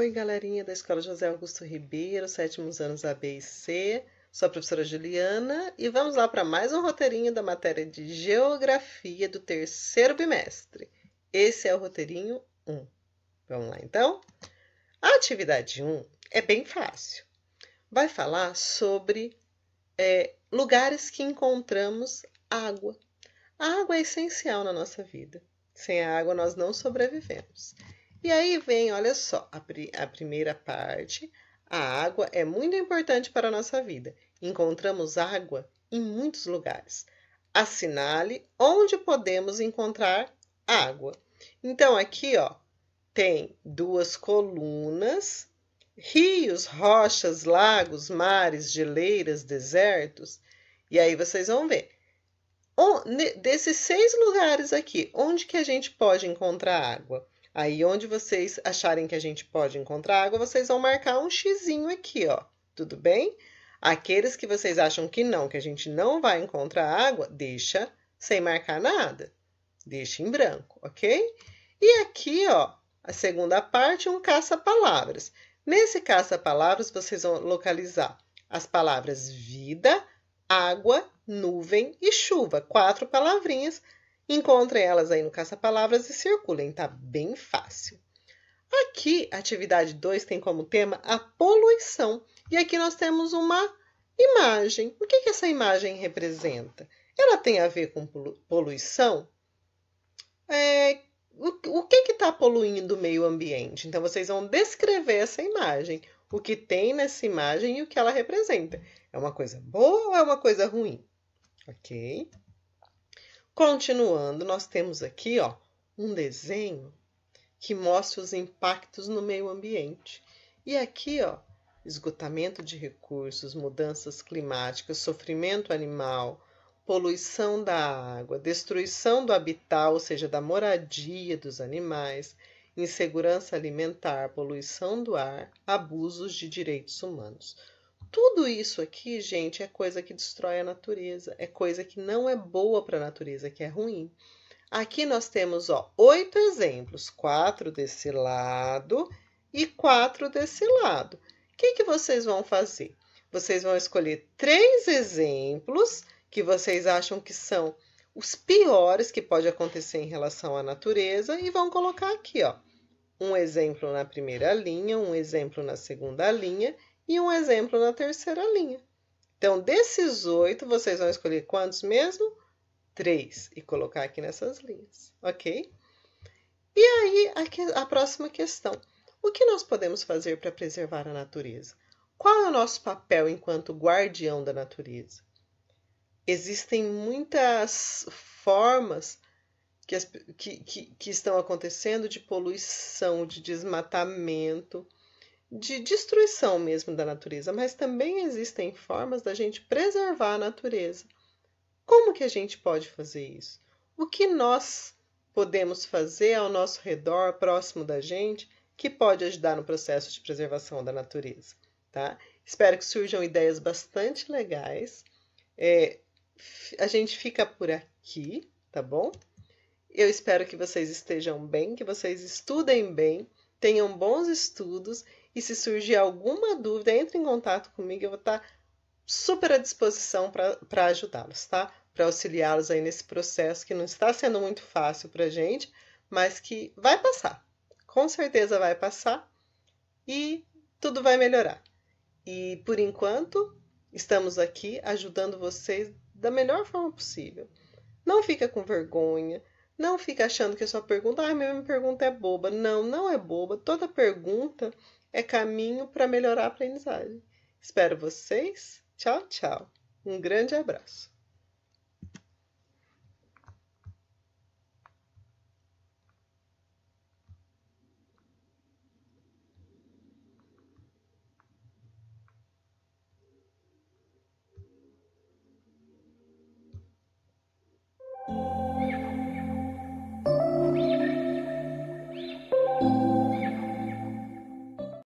Oi, galerinha da Escola José Augusto Ribeiro, sétimos anos A, B e C. Sou a professora Juliana e vamos lá para mais um roteirinho da matéria de Geografia do terceiro bimestre. Esse é o roteirinho 1. Vamos lá, então? A atividade 1 é bem fácil. Vai falar sobre é, lugares que encontramos água. A água é essencial na nossa vida. Sem a água, nós não sobrevivemos. E aí vem, olha só, a, pri a primeira parte. A água é muito importante para a nossa vida. Encontramos água em muitos lugares. Assinale onde podemos encontrar água. Então, aqui ó, tem duas colunas, rios, rochas, lagos, mares, geleiras, desertos. E aí vocês vão ver. O, desses seis lugares aqui, onde que a gente pode encontrar água? Aí onde vocês acharem que a gente pode encontrar água, vocês vão marcar um xizinho aqui, ó. Tudo bem? Aqueles que vocês acham que não, que a gente não vai encontrar água, deixa sem marcar nada. Deixa em branco, ok? E aqui, ó, a segunda parte, um caça-palavras. Nesse caça-palavras, vocês vão localizar as palavras vida, água, nuvem e chuva. Quatro palavrinhas Encontrem elas aí no Caça-Palavras e circulem, tá bem fácil. Aqui, atividade 2 tem como tema a poluição. E aqui nós temos uma imagem. O que, que essa imagem representa? Ela tem a ver com poluição? É, o, o que está poluindo o meio ambiente? Então, vocês vão descrever essa imagem. O que tem nessa imagem e o que ela representa. É uma coisa boa ou é uma coisa ruim? Ok? Continuando, nós temos aqui ó, um desenho que mostra os impactos no meio ambiente. E aqui, ó, esgotamento de recursos, mudanças climáticas, sofrimento animal, poluição da água, destruição do habitat, ou seja, da moradia dos animais, insegurança alimentar, poluição do ar, abusos de direitos humanos. Tudo isso aqui, gente, é coisa que destrói a natureza, é coisa que não é boa para a natureza, que é ruim. Aqui nós temos ó, oito exemplos, quatro desse lado e quatro desse lado. O que, que vocês vão fazer? Vocês vão escolher três exemplos que vocês acham que são os piores que pode acontecer em relação à natureza e vão colocar aqui, ó, um exemplo na primeira linha, um exemplo na segunda linha e um exemplo na terceira linha. Então, desses oito, vocês vão escolher quantos mesmo? Três, e colocar aqui nessas linhas, ok? E aí, a, a próxima questão. O que nós podemos fazer para preservar a natureza? Qual é o nosso papel enquanto guardião da natureza? Existem muitas formas que, que, que, estão acontecendo de poluição, de desmatamento, de destruição mesmo da natureza, mas também existem formas da gente preservar a natureza. Como que a gente pode fazer isso? O que nós podemos fazer ao nosso redor, próximo da gente, que pode ajudar no processo de preservação da natureza? Tá? Espero que surjam ideias bastante legais. É, a gente fica por aqui, tá bom? Eu espero que vocês estejam bem, que vocês estudem bem, tenham bons estudos e se surgir alguma dúvida, entre em contato comigo, eu vou estar super à disposição para ajudá-los, tá? Para auxiliá-los aí nesse processo que não está sendo muito fácil para gente, mas que vai passar. Com certeza vai passar e tudo vai melhorar. E por enquanto, estamos aqui ajudando vocês da melhor forma possível. Não fica com vergonha, não fica achando que a é sua pergunta, ah, minha pergunta é boba. Não, não é boba. Toda pergunta é caminho para melhorar a aprendizagem. Espero vocês. Tchau, tchau. Um grande abraço.